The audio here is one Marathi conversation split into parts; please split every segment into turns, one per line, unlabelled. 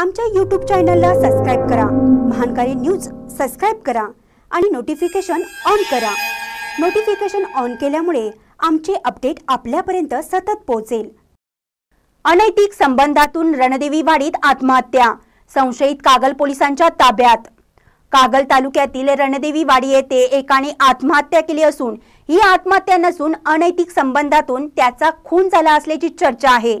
आमच्या यूट्यूब चॅनलला सबस्क्राईब करा महानकारी न्यूज सबस्क्राईब करा आणि नोटिफिकेशन ऑन करा नोटिफिकेशन ऑन केल्यामुळे आमचे अपडेट आपल्यापर्यंत सतत पोहोचेल अनैतिक संबंधातून रणदेवी वाडीत आत्महत्या संशयित कागल पोलिसांच्या ताब्यात कागल तालुक्यातील रणदेवी वाडी येथे एकाने आत्महत्या केली असून ही आत्महत्या नसून अनैतिक संबंधातून त्याचा खून झाला असल्याची चर्चा आहे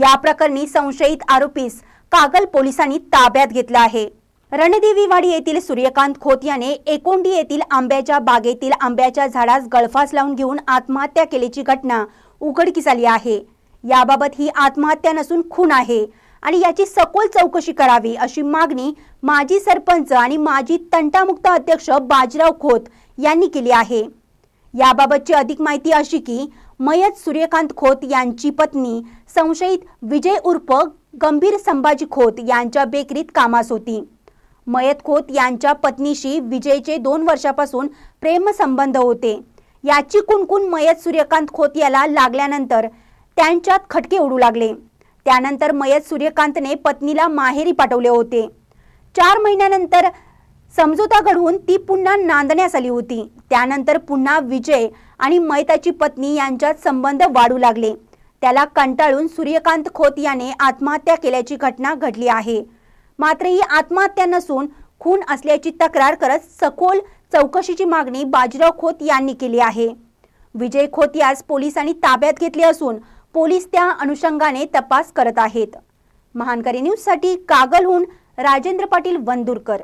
या प्रकरणी संशयित आरोपीस कागल पोलिसांनी ताब्यात घेतलं आहे रणदेवीवाडी येथील सूर्यकांत खोत याने एकोंडी येथील आंब्याच्या बागेतील आंब्याच्या झाडास गळफास लावून घेऊन आत्महत्या केल्याची घटना उघडकीस आली आहे याबाबत ही आत्महत्या नसून खून आहे आणि याची सखोल चौकशी करावी अशी मागणी माजी सरपंच आणि माजी तंटामुक्त अध्यक्ष बाजीराव खोत यांनी केली आहे याबाबतची अधिक माहिती अशी की मयत सूर्यकांत खोत यांची पत्नी संशयित विजय उर्फ गंभीर संभाजी खोत यांच्या बेकरीत कामास होती मयत खोत यांच्या पत्नीशी विजयचे दोन वर्षापासून प्रेमसंबंध होते याची कुणकुण मयत सूर्यकांत खोत याला लागल्यानंतर त्यांच्यात खटके उडू लागले त्यानंतर मयत सूर्यकांतने पत्नीला माहेरी पाठवले होते चार महिन्यानंतर समजोता घडवून ती पुन्हा नांदण्यास आली होती त्यानंतर पुन्हा विजय आणि मयताची पत्नी यांच्यात संबंध वाढू लागले त्याला कंटाळून सूर्यकांत खोत याने आत्महत्या केल्याची घटना घडली आहे मात्र ही आत्महत्या नसून खून असल्याची तक्रार करत सखोल चौकशीची मागणी बाजीराव खोत यांनी केली आहे विजय खोत यास पोलिसांनी ताब्यात घेतले असून पोलीस त्या अनुषंगाने तपास करत आहेत महानकरी न्यूजसाठी कागलहून राजेंद्र पाटील वंदुरकर